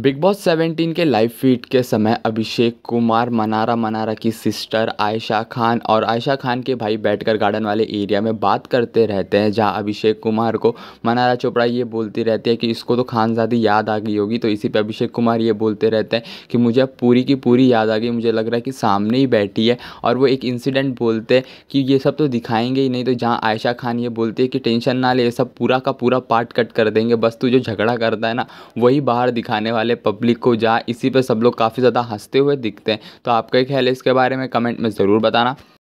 big boss 17 के live feed के समय अभिषेक कुमार मनारा मनारा की सिस्टर आयशा खान और आयशा खान के भाई बैठकर गार्डन वाले एरिया में बात करते रहते हैं जहां अभिषेक कुमार को मनारा चोपड़ा ये बोलती रहती है कि इसको तो खानजादी याद आ गई होगी तो इसी पे अभिषेक कुमार ये बोलते रहते हैं कि मुझे अब पूरी की पूरी याद आ गई मुझे लग रहा है कि सामने ही बैठी है और वो एक इंसिडेंट बोलते हैं कि ये सब तो दिखाएंगे ही नहीं तो जहाँ आयशा खान ये बोलती है कि टेंशन ना ले सब पूरा का पूरा पार्ट कट कर देंगे बस तू जो झगड़ा करता है ना वही बाहर दिखाने वाला वाले पब्लिक को जहाँ इसी पे सब लोग काफ़ी ज़्यादा हंसते हुए दिखते हैं तो आपका ख्याल है इसके बारे में कमेंट में ज़रूर बताना